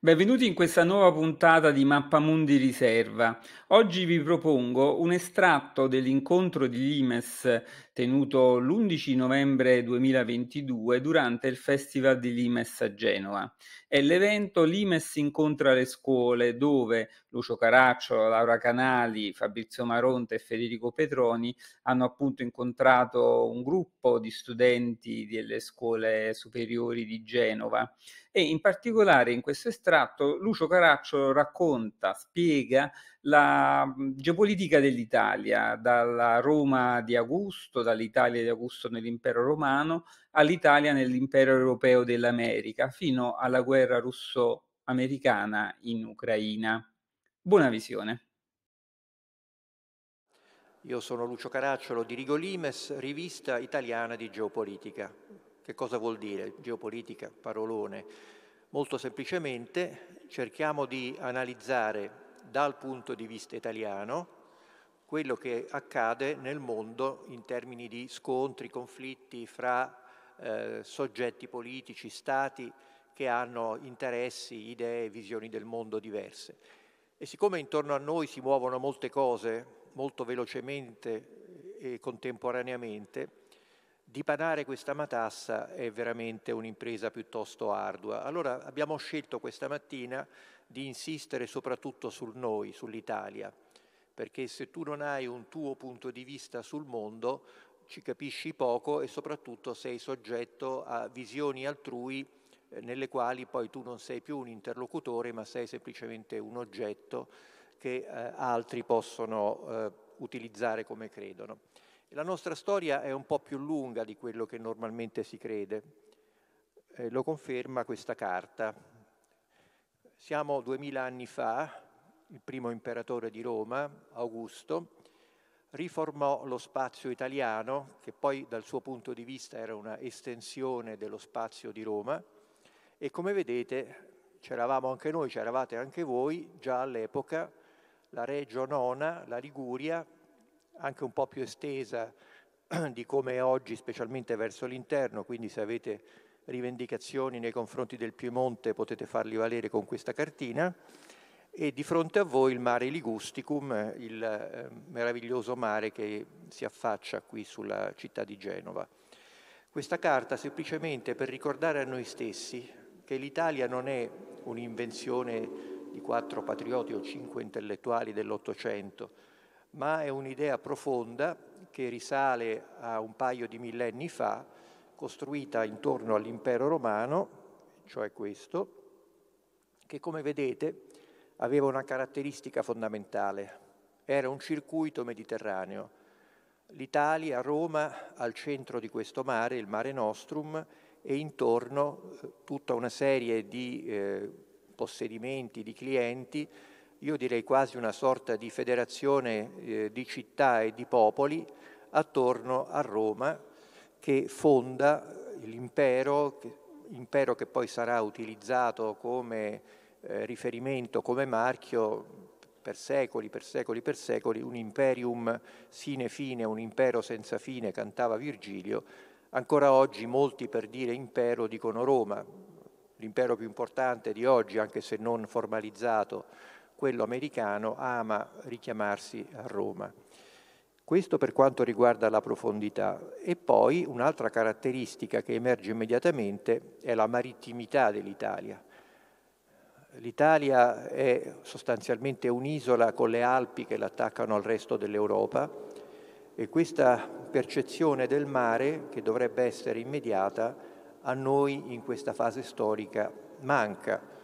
Benvenuti in questa nuova puntata di Mappamundi Riserva. Oggi vi propongo un estratto dell'incontro di Limes tenuto l'11 novembre 2022 durante il Festival di Limes a Genova. È l'evento Limes incontra le scuole dove Lucio Caracciolo, Laura Canali, Fabrizio Maronte e Federico Petroni hanno appunto incontrato un gruppo di studenti delle scuole superiori di Genova e in particolare in questo estratto Lucio Caracciolo racconta, spiega la geopolitica dell'Italia, dalla Roma di Augusto, dall'Italia di Augusto nell'impero romano all'Italia nell'impero europeo dell'America, fino alla guerra russo-americana in Ucraina. Buona visione. Io sono Lucio Caracciolo di Rigolimes, rivista italiana di geopolitica. Che cosa vuol dire geopolitica? Parolone. Molto semplicemente cerchiamo di analizzare dal punto di vista italiano quello che accade nel mondo in termini di scontri, conflitti fra eh, soggetti politici, stati che hanno interessi, idee, visioni del mondo diverse. E siccome intorno a noi si muovono molte cose molto velocemente e contemporaneamente, dipanare questa matassa è veramente un'impresa piuttosto ardua. Allora abbiamo scelto questa mattina di insistere soprattutto sul noi, sull'Italia, perché se tu non hai un tuo punto di vista sul mondo ci capisci poco e soprattutto sei soggetto a visioni altrui eh, nelle quali poi tu non sei più un interlocutore ma sei semplicemente un oggetto che eh, altri possono eh, utilizzare come credono. La nostra storia è un po' più lunga di quello che normalmente si crede, eh, lo conferma questa carta. Siamo duemila anni fa, il primo imperatore di Roma, Augusto, riformò lo spazio italiano, che poi dal suo punto di vista era una estensione dello spazio di Roma, e come vedete c'eravamo anche noi, c'eravate anche voi, già all'epoca la Regio Nona, la Liguria, anche un po' più estesa di come è oggi, specialmente verso l'interno, quindi se avete rivendicazioni nei confronti del Piemonte potete farli valere con questa cartina e di fronte a voi il mare Ligusticum, il ehm, meraviglioso mare che si affaccia qui sulla città di Genova. Questa carta semplicemente per ricordare a noi stessi che l'Italia non è un'invenzione di quattro patrioti o cinque intellettuali dell'Ottocento, ma è un'idea profonda che risale a un paio di millenni fa, costruita intorno all'impero romano, cioè questo, che come vedete aveva una caratteristica fondamentale. Era un circuito mediterraneo. L'Italia, Roma, al centro di questo mare, il Mare Nostrum, e intorno eh, tutta una serie di eh, possedimenti, di clienti io direi quasi una sorta di federazione eh, di città e di popoli attorno a Roma che fonda l'impero, impero che poi sarà utilizzato come eh, riferimento, come marchio per secoli, per secoli, per secoli, un imperium sine fine, un impero senza fine, cantava Virgilio. Ancora oggi molti per dire impero dicono Roma, l'impero più importante di oggi, anche se non formalizzato, quello americano ama richiamarsi a Roma. Questo per quanto riguarda la profondità. E poi un'altra caratteristica che emerge immediatamente è la marittimità dell'Italia. L'Italia è sostanzialmente un'isola con le Alpi che l'attaccano al resto dell'Europa e questa percezione del mare, che dovrebbe essere immediata, a noi in questa fase storica manca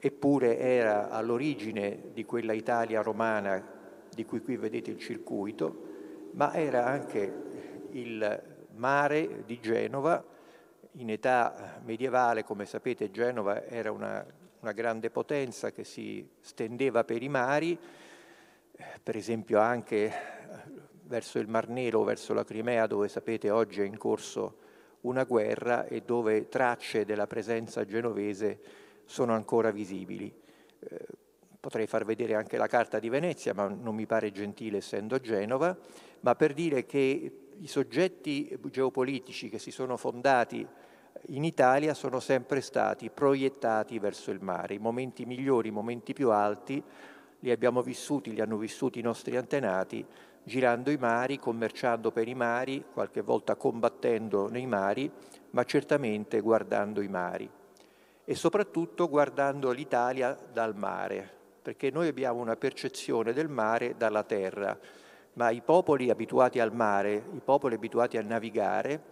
eppure era all'origine di quella Italia romana di cui qui vedete il circuito, ma era anche il mare di Genova. In età medievale, come sapete, Genova era una, una grande potenza che si stendeva per i mari, per esempio anche verso il Mar Nero, verso la Crimea, dove sapete oggi è in corso una guerra e dove tracce della presenza genovese sono ancora visibili. Eh, potrei far vedere anche la carta di Venezia, ma non mi pare gentile essendo Genova, ma per dire che i soggetti geopolitici che si sono fondati in Italia sono sempre stati proiettati verso il mare. I momenti migliori, i momenti più alti, li abbiamo vissuti, li hanno vissuti i nostri antenati, girando i mari, commerciando per i mari, qualche volta combattendo nei mari, ma certamente guardando i mari e soprattutto guardando l'Italia dal mare, perché noi abbiamo una percezione del mare dalla terra, ma i popoli abituati al mare, i popoli abituati a navigare,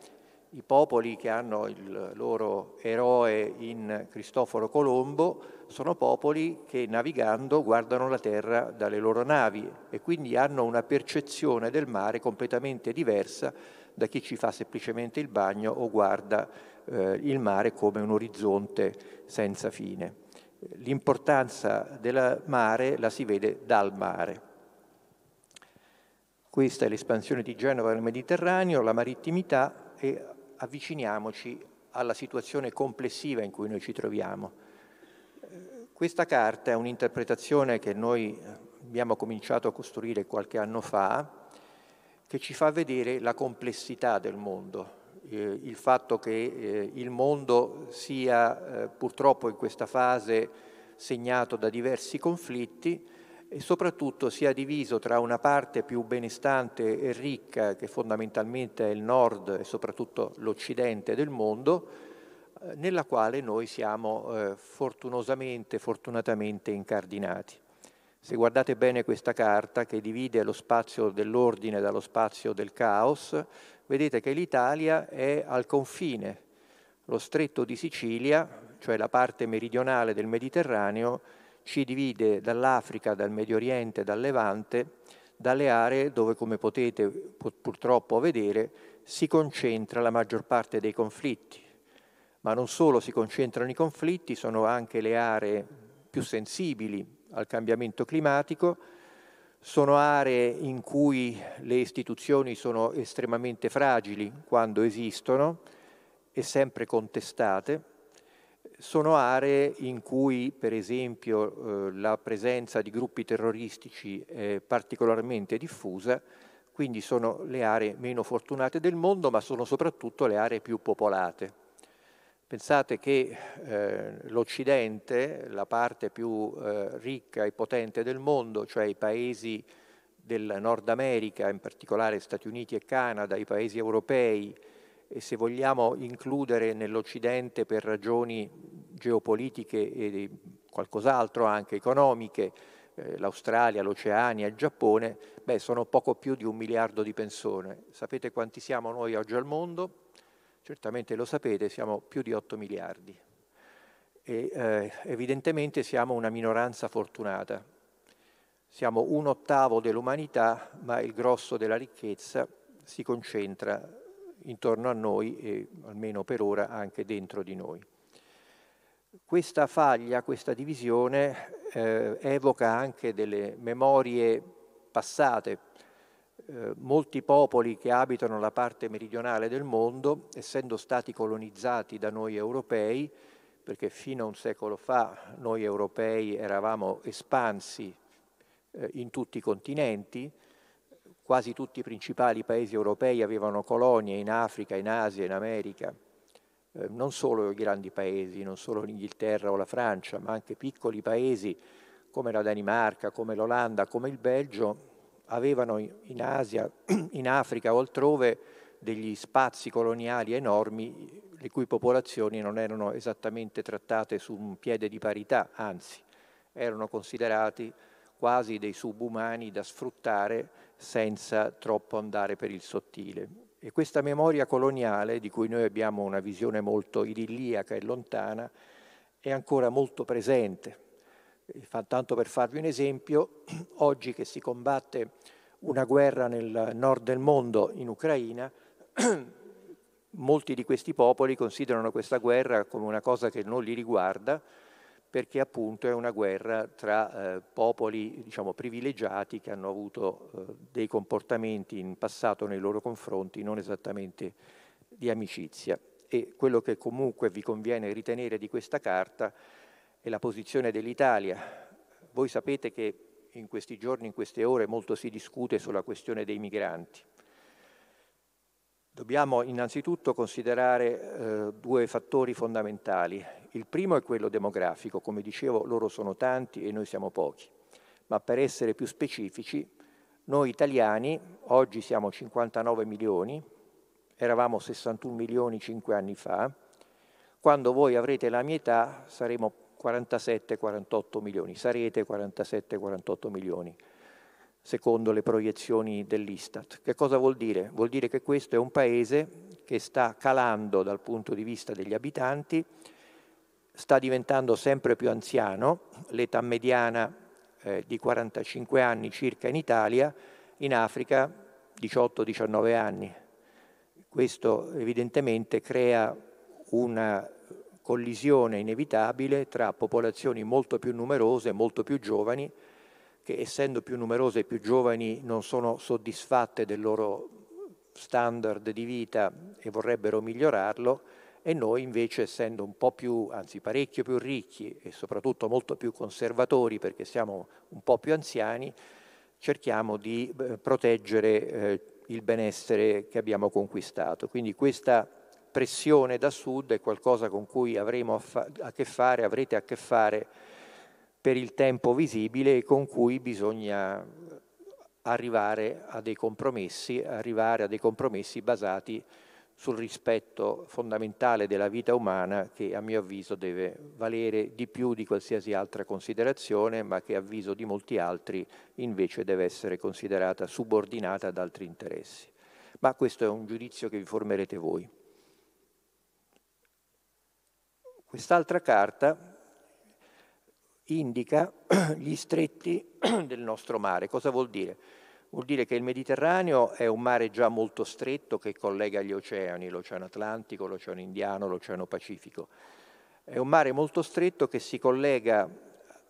i popoli che hanno il loro eroe in Cristoforo Colombo, sono popoli che navigando guardano la terra dalle loro navi e quindi hanno una percezione del mare completamente diversa da chi ci fa semplicemente il bagno o guarda eh, il mare come un orizzonte senza fine. L'importanza del mare la si vede dal mare. Questa è l'espansione di Genova nel Mediterraneo, la marittimità e avviciniamoci alla situazione complessiva in cui noi ci troviamo. Questa carta è un'interpretazione che noi abbiamo cominciato a costruire qualche anno fa, che ci fa vedere la complessità del mondo, eh, il fatto che eh, il mondo sia eh, purtroppo in questa fase segnato da diversi conflitti e soprattutto sia diviso tra una parte più benestante e ricca, che fondamentalmente è il nord e soprattutto l'occidente del mondo, eh, nella quale noi siamo eh, fortunosamente, fortunatamente incardinati. Se guardate bene questa carta che divide lo spazio dell'ordine dallo spazio del caos, vedete che l'Italia è al confine. Lo stretto di Sicilia, cioè la parte meridionale del Mediterraneo, ci divide dall'Africa, dal Medio Oriente, dal Levante, dalle aree dove, come potete purtroppo vedere, si concentra la maggior parte dei conflitti. Ma non solo si concentrano i conflitti, sono anche le aree più sensibili al cambiamento climatico, sono aree in cui le istituzioni sono estremamente fragili quando esistono e sempre contestate. Sono aree in cui, per esempio, eh, la presenza di gruppi terroristici è particolarmente diffusa, quindi sono le aree meno fortunate del mondo, ma sono soprattutto le aree più popolate. Pensate che eh, l'Occidente, la parte più eh, ricca e potente del mondo, cioè i paesi del Nord America, in particolare Stati Uniti e Canada, i paesi europei, e se vogliamo includere nell'Occidente per ragioni geopolitiche e qualcos'altro anche economiche, eh, l'Australia, l'Oceania, il Giappone, beh, sono poco più di un miliardo di persone. Sapete quanti siamo noi oggi al mondo? Certamente lo sapete, siamo più di 8 miliardi e eh, evidentemente siamo una minoranza fortunata. Siamo un ottavo dell'umanità, ma il grosso della ricchezza si concentra intorno a noi e almeno per ora anche dentro di noi. Questa faglia, questa divisione eh, evoca anche delle memorie passate, eh, molti popoli che abitano la parte meridionale del mondo, essendo stati colonizzati da noi europei, perché fino a un secolo fa noi europei eravamo espansi eh, in tutti i continenti, quasi tutti i principali paesi europei avevano colonie in Africa, in Asia, in America, eh, non solo i grandi paesi, non solo l'Inghilterra o la Francia, ma anche piccoli paesi come la Danimarca, come l'Olanda, come il Belgio, avevano in Asia, in Africa o altrove degli spazi coloniali enormi le cui popolazioni non erano esattamente trattate su un piede di parità, anzi erano considerati quasi dei subumani da sfruttare senza troppo andare per il sottile. E questa memoria coloniale, di cui noi abbiamo una visione molto idilliaca e lontana, è ancora molto presente Tanto per farvi un esempio, oggi che si combatte una guerra nel nord del mondo, in Ucraina, molti di questi popoli considerano questa guerra come una cosa che non li riguarda, perché appunto è una guerra tra eh, popoli diciamo, privilegiati che hanno avuto eh, dei comportamenti in passato nei loro confronti non esattamente di amicizia. E quello che comunque vi conviene ritenere di questa carta e la posizione dell'Italia. Voi sapete che in questi giorni, in queste ore, molto si discute sulla questione dei migranti. Dobbiamo innanzitutto considerare eh, due fattori fondamentali. Il primo è quello demografico, come dicevo loro sono tanti e noi siamo pochi, ma per essere più specifici, noi italiani oggi siamo 59 milioni, eravamo 61 milioni cinque anni fa, quando voi avrete la mia età saremo 47-48 milioni, sarete 47-48 milioni, secondo le proiezioni dell'Istat. Che cosa vuol dire? Vuol dire che questo è un paese che sta calando dal punto di vista degli abitanti, sta diventando sempre più anziano, l'età mediana eh, di 45 anni circa in Italia, in Africa 18-19 anni. Questo evidentemente crea una collisione inevitabile tra popolazioni molto più numerose, molto più giovani, che essendo più numerose e più giovani non sono soddisfatte del loro standard di vita e vorrebbero migliorarlo, e noi invece essendo un po' più, anzi parecchio più ricchi e soprattutto molto più conservatori perché siamo un po' più anziani, cerchiamo di eh, proteggere eh, il benessere che abbiamo conquistato. Quindi questa pressione da sud è qualcosa con cui avremo a, a che fare, avrete a che fare per il tempo visibile e con cui bisogna arrivare a dei compromessi, arrivare a dei compromessi basati sul rispetto fondamentale della vita umana che a mio avviso deve valere di più di qualsiasi altra considerazione, ma che a avviso di molti altri invece deve essere considerata subordinata ad altri interessi. Ma questo è un giudizio che vi formerete voi. Quest'altra carta indica gli stretti del nostro mare. Cosa vuol dire? Vuol dire che il Mediterraneo è un mare già molto stretto che collega gli oceani, l'Oceano Atlantico, l'Oceano Indiano, l'Oceano Pacifico. È un mare molto stretto che si collega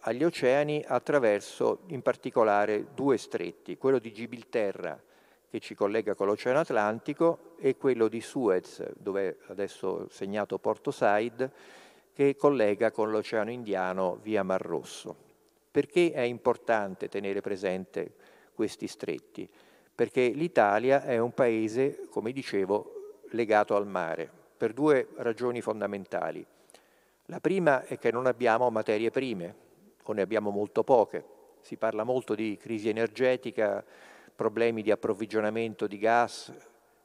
agli oceani attraverso in particolare due stretti, quello di Gibilterra che ci collega con l'Oceano Atlantico e quello di Suez, dove adesso segnato Porto Said, che collega con l'Oceano Indiano via Mar Rosso. Perché è importante tenere presente questi stretti? Perché l'Italia è un paese, come dicevo, legato al mare, per due ragioni fondamentali. La prima è che non abbiamo materie prime, o ne abbiamo molto poche. Si parla molto di crisi energetica, problemi di approvvigionamento di gas,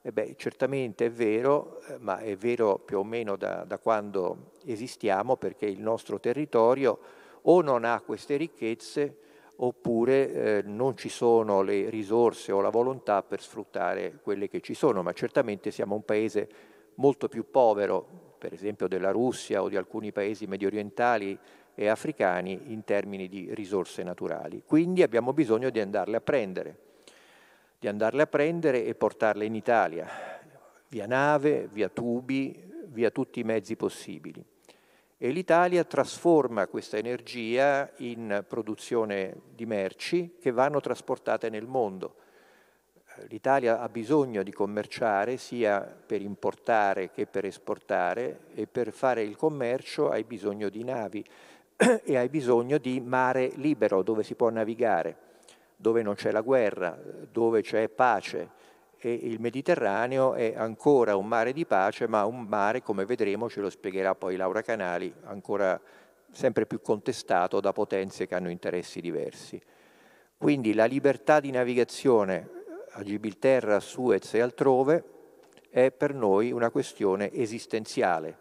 eh beh, certamente è vero, eh, ma è vero più o meno da, da quando esistiamo, perché il nostro territorio o non ha queste ricchezze oppure eh, non ci sono le risorse o la volontà per sfruttare quelle che ci sono, ma certamente siamo un paese molto più povero, per esempio della Russia o di alcuni paesi medio orientali e africani in termini di risorse naturali. Quindi abbiamo bisogno di andarle a prendere di andarle a prendere e portarle in Italia, via nave, via tubi, via tutti i mezzi possibili. E l'Italia trasforma questa energia in produzione di merci che vanno trasportate nel mondo. L'Italia ha bisogno di commerciare sia per importare che per esportare e per fare il commercio hai bisogno di navi e hai bisogno di mare libero dove si può navigare dove non c'è la guerra, dove c'è pace. E il Mediterraneo è ancora un mare di pace, ma un mare, come vedremo, ce lo spiegherà poi Laura Canali, ancora sempre più contestato da potenze che hanno interessi diversi. Quindi la libertà di navigazione a Gibilterra, a Suez e altrove è per noi una questione esistenziale.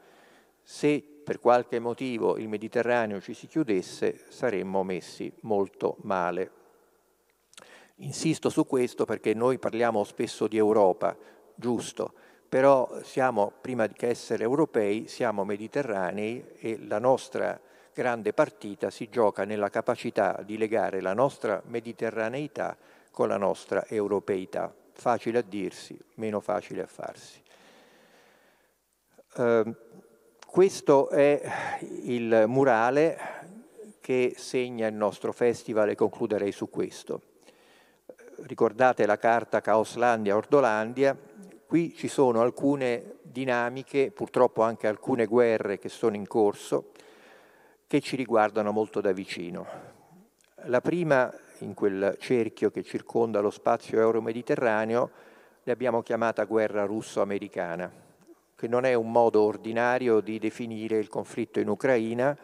Se per qualche motivo il Mediterraneo ci si chiudesse, saremmo messi molto male Insisto su questo perché noi parliamo spesso di Europa, giusto, però siamo, prima che essere europei, siamo mediterranei e la nostra grande partita si gioca nella capacità di legare la nostra mediterraneità con la nostra europeità. Facile a dirsi, meno facile a farsi. Eh, questo è il murale che segna il nostro festival e concluderei su questo ricordate la carta Caoslandia-Ordolandia, qui ci sono alcune dinamiche, purtroppo anche alcune guerre che sono in corso, che ci riguardano molto da vicino. La prima, in quel cerchio che circonda lo spazio euro-mediterraneo, l'abbiamo chiamata guerra russo-americana, che non è un modo ordinario di definire il conflitto in Ucraina,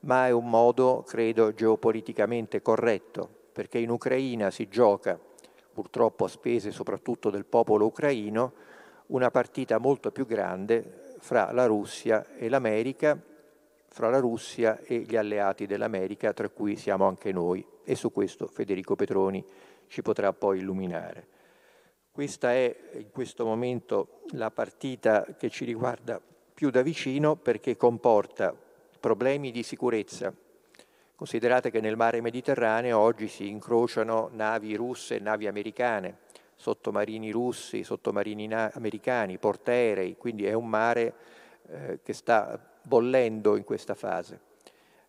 ma è un modo, credo, geopoliticamente corretto, perché in Ucraina si gioca purtroppo a spese soprattutto del popolo ucraino, una partita molto più grande fra la Russia e l'America, fra la Russia e gli alleati dell'America, tra cui siamo anche noi, e su questo Federico Petroni ci potrà poi illuminare. Questa è in questo momento la partita che ci riguarda più da vicino perché comporta problemi di sicurezza Considerate che nel mare Mediterraneo oggi si incrociano navi russe e navi americane, sottomarini russi, sottomarini americani, portaerei, quindi è un mare eh, che sta bollendo in questa fase.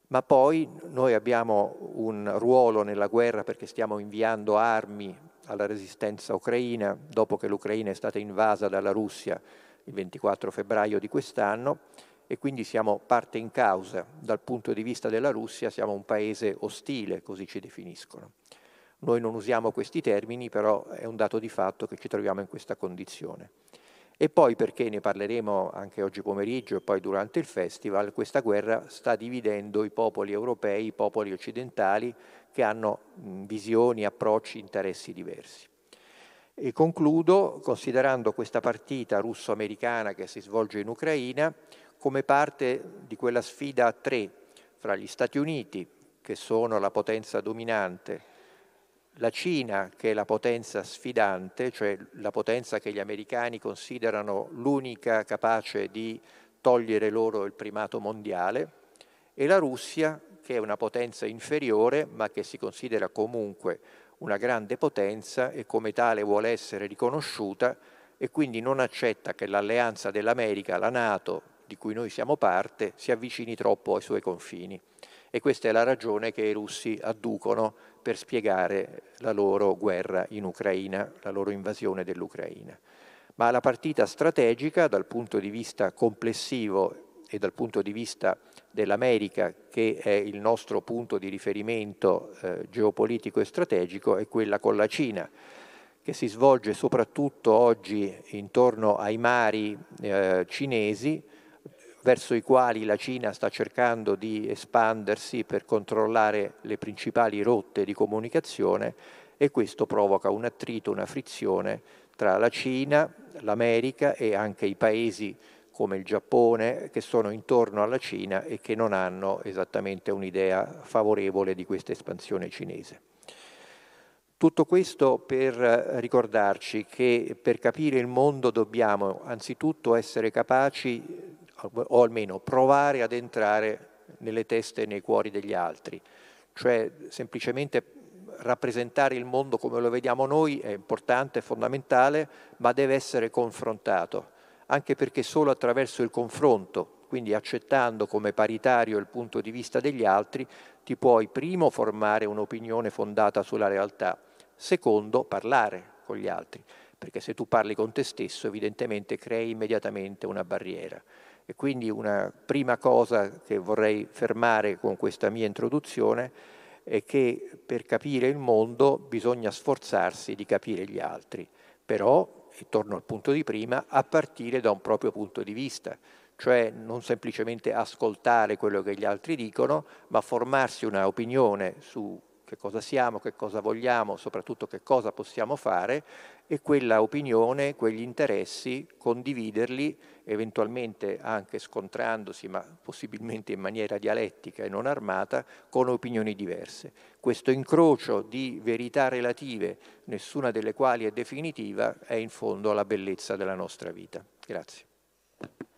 Ma poi noi abbiamo un ruolo nella guerra perché stiamo inviando armi alla resistenza ucraina dopo che l'Ucraina è stata invasa dalla Russia il 24 febbraio di quest'anno e quindi siamo parte in causa. Dal punto di vista della Russia siamo un paese ostile, così ci definiscono. Noi non usiamo questi termini, però è un dato di fatto che ci troviamo in questa condizione. E poi, perché ne parleremo anche oggi pomeriggio e poi durante il festival, questa guerra sta dividendo i popoli europei, i popoli occidentali, che hanno visioni, approcci, interessi diversi. E concludo considerando questa partita russo-americana che si svolge in Ucraina, come parte di quella sfida a tre fra gli Stati Uniti, che sono la potenza dominante, la Cina, che è la potenza sfidante, cioè la potenza che gli americani considerano l'unica capace di togliere loro il primato mondiale, e la Russia, che è una potenza inferiore, ma che si considera comunque una grande potenza e come tale vuole essere riconosciuta e quindi non accetta che l'alleanza dell'America, la Nato, di cui noi siamo parte si avvicini troppo ai suoi confini. E questa è la ragione che i russi adducono per spiegare la loro guerra in Ucraina, la loro invasione dell'Ucraina. Ma la partita strategica dal punto di vista complessivo e dal punto di vista dell'America, che è il nostro punto di riferimento eh, geopolitico e strategico, è quella con la Cina che si svolge soprattutto oggi intorno ai mari eh, cinesi verso i quali la Cina sta cercando di espandersi per controllare le principali rotte di comunicazione e questo provoca un attrito, una frizione tra la Cina, l'America e anche i paesi come il Giappone che sono intorno alla Cina e che non hanno esattamente un'idea favorevole di questa espansione cinese. Tutto questo per eh, ricordarci che per capire il mondo dobbiamo anzitutto essere capaci o almeno provare ad entrare nelle teste e nei cuori degli altri. Cioè semplicemente rappresentare il mondo come lo vediamo noi è importante, è fondamentale, ma deve essere confrontato, anche perché solo attraverso il confronto, quindi accettando come paritario il punto di vista degli altri, ti puoi primo formare un'opinione fondata sulla realtà, secondo parlare con gli altri, perché se tu parli con te stesso evidentemente crei immediatamente una barriera. E quindi una prima cosa che vorrei fermare con questa mia introduzione è che per capire il mondo bisogna sforzarsi di capire gli altri, però, e torno al punto di prima, a partire da un proprio punto di vista, cioè non semplicemente ascoltare quello che gli altri dicono, ma formarsi una opinione su che cosa siamo, che cosa vogliamo, soprattutto che cosa possiamo fare e quella opinione, quegli interessi, condividerli, eventualmente anche scontrandosi, ma possibilmente in maniera dialettica e non armata, con opinioni diverse. Questo incrocio di verità relative, nessuna delle quali è definitiva, è in fondo la bellezza della nostra vita. Grazie.